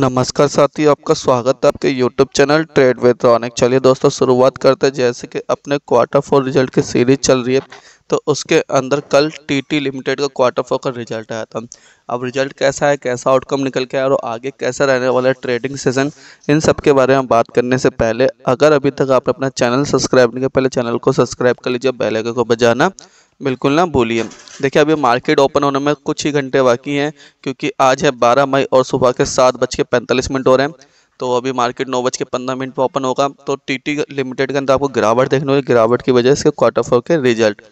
नमस्कार साथी आपका स्वागत है आपके यूट्यूब चैनल ट्रेड वेट्रॉनिक चलिए दोस्तों शुरुआत करते हैं जैसे कि अपने क्वार्टर फोर रिजल्ट की सीरीज चल रही है तो उसके अंदर कल टीटी लिमिटेड का क्वार्टर फोर का रिजल्ट आया था अब रिजल्ट कैसा है कैसा आउटकम निकल के आया और आगे कैसा रहने वाला है ट्रेडिंग सीजन इन सब के बारे में बात करने से पहले अगर अभी तक आप अपना चैनल सब्सक्राइब नहीं किया पहले चैनल को सब्सक्राइब कर लीजिए बेल को बजाना बिल्कुल ना बोलिए देखिए अभी मार्केट ओपन होने में कुछ ही घंटे बाकी हैं क्योंकि आज है 12 मई और सुबह के सात बज के पैंतालीस मिनट हो रहे हैं तो अभी मार्केट नौ बज के पंद्रह मिनट पर ओपन होगा तो टीटी लिमिटेड के अंदर आपको गिरावट देखने होगी गिरावट की वजह से क्वार्टर फोर के रिजल्ट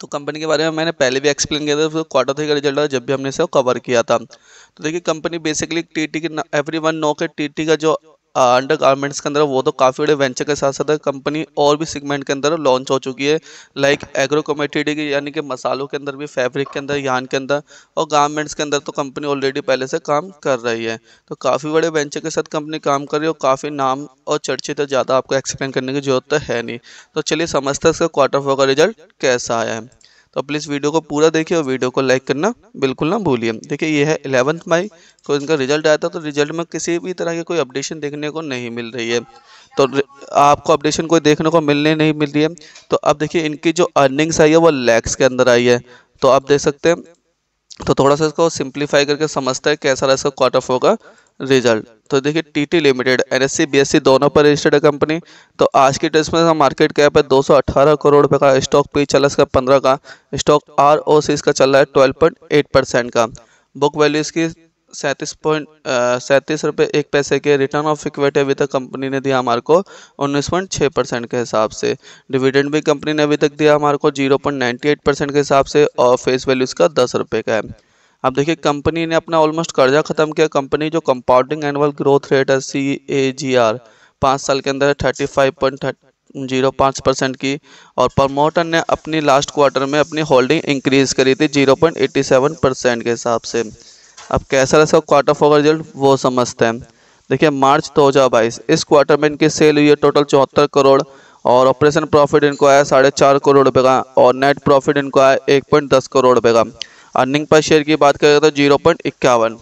तो कंपनी के बारे में मैंने पहले भी एक्सप्लेन किया था क्वार्टर तो थ्री का रिजल्ट आया जब भी हमने इसे कवर किया था तो देखिए कंपनी बेसिकली टीटी के एवरी वन नो के टीटी का जो अंडर गारमेंट्स के अंदर वो तो काफ़ी बड़े वेंचर के साथ साथ कंपनी और भी सेगमेंट के अंदर लॉन्च हो चुकी है लाइक एग्रो की यानी कि मसालों के अंदर भी फैब्रिक के अंदर यान के अंदर और गारमेंट्स के अंदर तो कंपनी ऑलरेडी पहले से काम कर रही है तो काफ़ी बड़े वेंचर के साथ कंपनी काम कर रही है और काफ़ी नाम और चर्चित है ज़्यादा आपको एक्सप्लेन करने की जरूरत है नहीं तो चलिए समझते हैं इसका क्वार्टर फोर का रिजल्ट कैसा आया है तो प्लीज़ वीडियो को पूरा देखिए और वीडियो को लाइक करना बिल्कुल ना भूलिए देखिए ये है इलेवंथ मई को इनका रिजल्ट आया था तो रिजल्ट में किसी भी तरह की कोई अपडेशन देखने को नहीं मिल रही है तो आपको अपडेशन कोई देखने को मिलने नहीं मिल रही है तो अब देखिए इनकी जो अर्निंग्स आई है वो लैक्स के अंदर आई है तो आप देख सकते हैं तो थोड़ा सा इसको सिंप्लीफाई करके समझता है कैसा इसका क्वार्टर फोर होगा रिजल्ट तो देखिए टीटी लिमिटेड एन एस दोनों पर रजिस्टर्ड है कंपनी तो आज की डेट में मार्केट कैप है 218 करोड़ रुपए का स्टॉक पी चल इसका पंद्रह का स्टॉक आर ओ सी इसका चल रहा है 12.8 परसेंट का बुक वैल्यू इसकी सैंतीस पॉइंट सैंतीस रुपये एक पैसे के रिटर्न ऑफ इक्विटी अभी तक कंपनी ने दिया हमारे को उन्नीस पॉइंट छः परसेंट के हिसाब से डिविडेंड भी कंपनी ने अभी तक दिया हमारे को zero point ninety eight percent के हिसाब से और फेस वैल्यू इसका दस रुपये का है अब देखिए कंपनी ने अपना ऑलमोस्ट कर्जा खत्म किया कंपनी जो कंपाउंडिंग एनुअल ग्रोथ रेट है सी ए जी आर पाँच साल के अंदर थर्टी फाइव पॉइंट जीरो पाँच परसेंट की और प्रमोटर ने अपनी लास्ट क्वार्टर में अपनी होल्डिंग इंक्रीज करी थी zero point eighty seven percent के हिसाब से अब कैसा रहा सब क्वार्टर फॉर रिजल्ट वो समझते हैं देखिए मार्च दो हज़ार बाईस इस क्वार्टर में इनकी सेल हुई है टोटल चौहत्तर करोड़ और ऑपरेशन प्रॉफिट इनको आया साढ़े चार करोड़ रुपये का और नेट प्रॉफिट इनको आया एक पॉइंट दस करोड़ रुपये का अर्निंग पर शेयर की बात करें तो जीरो पॉइंट इक्यावन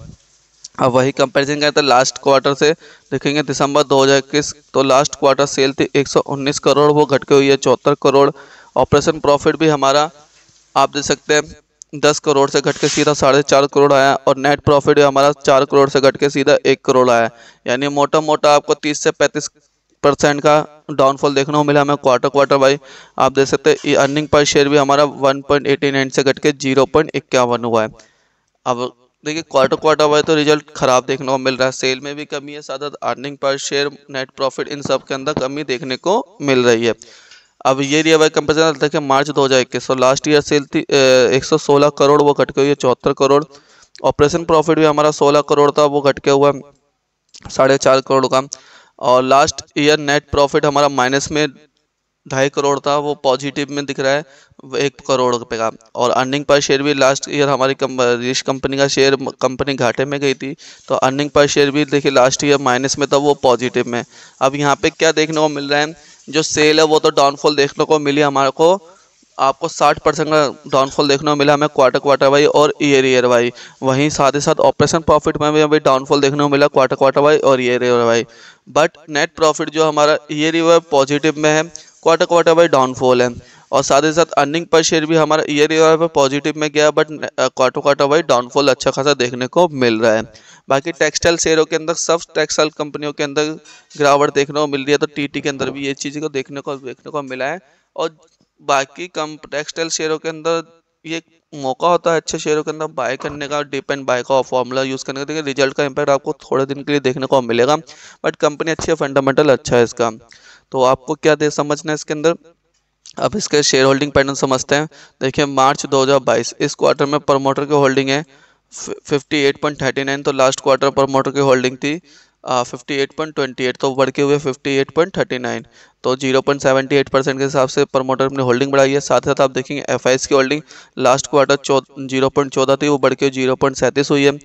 अब वही कंपेरिजन करें तो लास्ट क्वार्टर से देखेंगे दिसंबर 2021 तो लास्ट क्वार्टर सेल थी 119 करोड़ वो घटके हुई है चौहत्तर करोड़ ऑपरेशन प्रॉफिट भी हमारा आप देख सकते हैं दस करोड़ से घट के सीधा साढ़े चार करोड़ आया और नेट प्रॉफिट भी हमारा चार करोड़ से घट के सीधा एक करोड़ आया यानी मोटा मोटा आपको तीस से पैंतीस परसेंट का डाउनफॉल देखने को मिला हमें क्वार्टर क्वार्टर वाई आप देख सकते हैं अर्निंग पर शेयर भी हमारा 1.89 से घट के जीरो हुआ है अब देखिए क्वार्टर क्वार्टर वाई तो रिजल्ट खराब देखने को मिल रहा है सेल में भी कमी है साथ साथ earning per share net profit in सब के अंदर कमी देखने को मिल रही है अब ये रिया वाई कंपेरिजन देखिए मार्च इक्कीस और लास्ट ईयर सेल थी एक करोड़ वो घट के हुई है चौहत्तर करोड़ ऑपरेशन प्रॉफिट भी हमारा सोलह करोड़ था वो घट के हुआ है साढ़े चार करोड़ का और लास्ट ईयर नेट प्रॉफिट हमारा माइनस में ढाई करोड़ था वो पॉजिटिव में दिख रहा है एक करोड़ रुपये का और अर्निंग पर शेयर भी लास्ट ईयर हमारी कम रिश कंपनी का शेयर कंपनी घाटे में गई थी तो अर्निंग पर शेयर भी देखिए लास्ट ईयर माइनस में था वो पॉजिटिव में अब यहाँ पे क्या देखने को मिल रहा है जो सेल है वो तो डाउनफॉल देखने को मिली हमारे को आपको 60 परसेंट का डाउनफॉल देखने को मिला हमें क्वार्टर क्वार्टर वाई और ईयर ईयर वाई वहीं साथ ही साथ ऑपरेशन प्रॉफिट में भी हमें डाउनफॉल देखने को मिला क्वार्टर क्वार्टर वाई और year year Y but net profit जो हमारा ईयर ईयर वाई पॉजिटिव में है क्वार्टर क्वार्टर वाई डाउनफॉल है और साथ ही साथ अर्निंग पर शेयर भी हमारा ईयर ईयर पर पॉजिटिव में गया but quarter quarter Y downfall अच्छा खासा देखने को मिल रहा है बाकी टेक्सटाइल शेयरों के अंदर सब टेक्सटाइल कंपनियों के अंदर गिरावट देखने को मिल रही है तो टीटी के अंदर भी ये चीज़ को देखने को देखने को मिला है और बाकी कम टेक्सटाइल शेयरों के अंदर ये मौका होता है अच्छे शेयरों के अंदर बाय करने का डिप एंड बाय का फॉर्मूला यूज़ करने का देखिए रिजल्ट का इम्पैक्ट आपको थोड़े दिन के लिए देखने को मिलेगा बट कंपनी अच्छी है फंडामेंटल अच्छा है इसका तो आपको क्या दे समझना है इसके अंदर अब इसके शेयर होल्डिंग पैटर्न समझते हैं देखिए मार्च 2022 इस क्वार्टर में प्रमोटर की होल्डिंग है 58.39 तो लास्ट क्वार्टर प्रमोटर की होल्डिंग थी fifty eight point twenty eight तो बढ़ के हुए fifty eight point thirty nine तो zero point seventy eight percent के हिसाब से प्रमोटर अपनी होल्डिंग बढ़ाई है साथ ही साथ आप देखेंगे एफ की holding last quarter zero point चौदह थी वो बढ़ के जीरो पॉइंट सैंतीस हुई है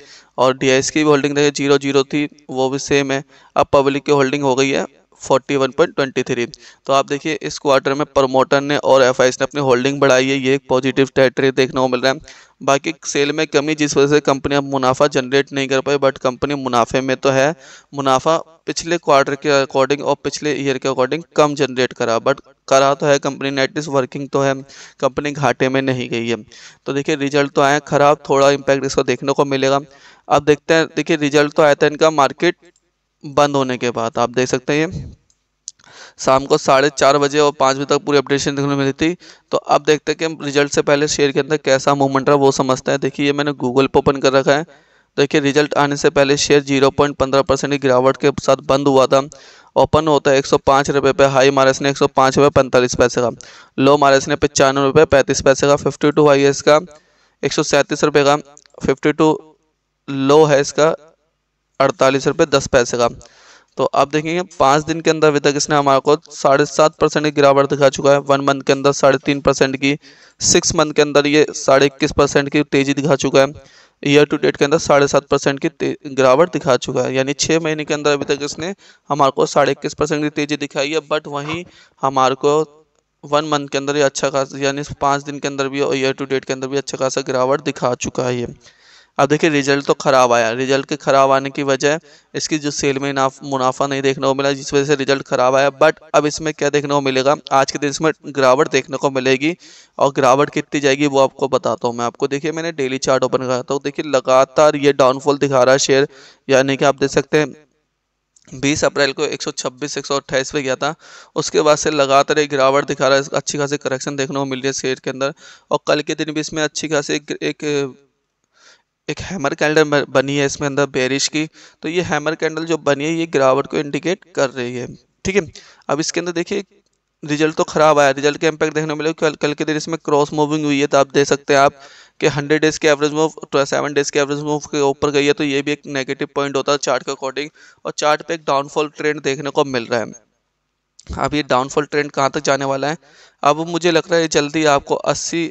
और डी की भी होल्डिंग देखिए जीरो जीरो थी वो भी सेम है अब पब्लिक की होल्डिंग हो गई है 41.23 तो आप देखिए इस क्वार्टर में प्रमोटर ने और एफ ने अपनी होल्डिंग बढ़ाई है ये एक पॉजिटिव टेरेटरी देखने को मिल रहा है बाकी सेल में कमी जिस वजह से कंपनी अब मुनाफा जनरेट नहीं कर पाई बट कंपनी मुनाफे में तो है मुनाफा पिछले क्वार्टर के अकॉर्डिंग और पिछले ईयर के अकॉर्डिंग कम जनरेट करा बट करा तो है कंपनी नेटलिस्ट वर्किंग तो है कंपनी घाटे में नहीं गई है तो देखिए रिजल्ट तो आया खराब थोड़ा इम्पैक्ट इसको देखने को मिलेगा अब देखते हैं देखिए रिजल्ट तो आया था इनका मार्केट बंद होने के बाद आप देख सकते हैं ये शाम को साढ़े चार बजे और पाँच बजे तक पूरी अपडेशन देखने को मिली थी तो अब देखते हैं कि रिजल्ट से पहले शेयर के अंदर कैसा मूवमेंट रहा वो समझते हैं देखिए ये मैंने गूगल पर ओपन कर रखा है देखिए रिजल्ट आने से पहले शेयर 0.15 परसेंट की गिरावट के साथ बंद हुआ था ओपन होता है एक सौ पाँच रुपये पे हाई मारस ने एक सौ पाँच रुपये पैंतालीस पैसे का लो मारस ने पचानवे रुपये पैंतीस पैसे का फिफ्टी टू हाई है इसका एक सौ सैंतीस रुपये का फिफ्टी टू लो है इसका अड़तालीस रुपये दस पैसे का तो आप देखेंगे पाँच दिन के अंदर अभी तक इसने हमारे को साढ़े सात परसेंट की गिरावट दिखा चुका है वन मंथ के अंदर साढ़े तीन परसेंट की सिक्स मंथ के अंदर ये साढ़े इक्कीस परसेंट की तेजी दिखा चुका है ईयर टू डेट के अंदर साढ़े सात परसेंट की गिरावट दिखा चुका है यानी छः महीने के अंदर अभी तक इसने हमारे को साढ़े इक्कीस परसेंट की तेज़ी दिखाई है बट वहीं हमारे को वन मंथ के अंदर ये अच्छा खासा यानी पाँच दिन के अंदर भी और ईयर टू डेट के अंदर भी अच्छा खासा गिरावट दिखा चुका है ये अब देखिए रिजल्ट तो ख़राब आया रिजल्ट के ख़राब आने की वजह इसकी जो सेल में मुनाफा नहीं देखने को मिला जिस वजह से रिजल्ट ख़राब आया बट अब इसमें क्या देखने को मिलेगा आज के दिन इसमें गिरावट देखने को मिलेगी और गिरावट कितनी जाएगी वो आपको बताता हूँ मैं आपको देखिए मैंने डेली चार्ट ओपन करा था देखिए लगातार ये डाउनफॉल दिखा रहा है शेयर यानी कि आप देख सकते हैं 20 अप्रैल को 126 128 पे गया था उसके बाद से लगातार एक गिरावट दिखा रहा है अच्छी खासी करेक्शन देखने को मिल रही है शेयर के अंदर और कल के दिन भी इसमें अच्छी खासी एक, एक एक हैमर कैंडल बनी है इसमें अंदर बेरिश की तो ये हैमर कैंडल जो बनी है ये गिरावट को इंडिकेट कर रही है ठीक है अब इसके अंदर देखिए रिजल्ट तो ख़राब आया रिजल्ट का इम्पैक्ट देखने मिले कल कल के दिन इसमें क्रॉस मूविंग हुई है तो आप देख सकते हैं आप कि 100 डेज़ के एवरेज मूव सेवन डेज़ के एवरेज मूव के ऊपर गई है तो ये भी एक नेगेटिव पॉइंट होता है चार्ट के अकॉर्डिंग और चार्ट पे एक डाउनफॉल ट्रेंड देखने को मिल रहा है अब ये डाउनफॉल ट्रेंड कहाँ तक जाने वाला है अब मुझे लग रहा है जल्दी आपको अस्सी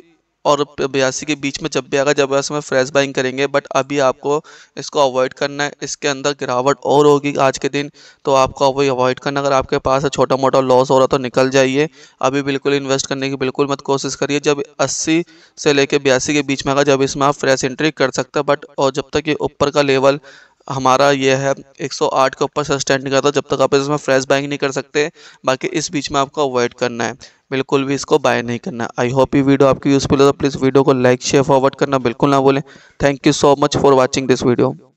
और बयासी के बीच में जब भी आएगा जब उसमें फ्रेश बाइंग करेंगे बट अभी आपको इसको अवॉइड करना है इसके अंदर गिरावट और होगी आज के दिन तो आपको वही अवॉइड करना अगर आपके पास छोटा मोटा लॉस हो रहा तो निकल जाइए अभी बिल्कुल इन्वेस्ट करने की बिल्कुल मत कोशिश करिए जब अस्सी से लेकर बयासी के बीच में आएगा जब इसमें आप फ्रेश एंट्री कर सकते हैं बट और जब तक ये ऊपर का लेवल हमारा ये है 108 के ऊपर सस्टेंड करता जब तक आप इसमें फ्रेश बाइंग नहीं कर सकते बाकी इस बीच में आपको अवॉइड करना है बिल्कुल भी इसको बाय नहीं करना आई होप ये वीडियो आपकी यूज़फुल है तो प्लीज़ वीडियो को लाइक शेयर फॉरवर्ड करना बिल्कुल ना बोलें thank you so much for watching this video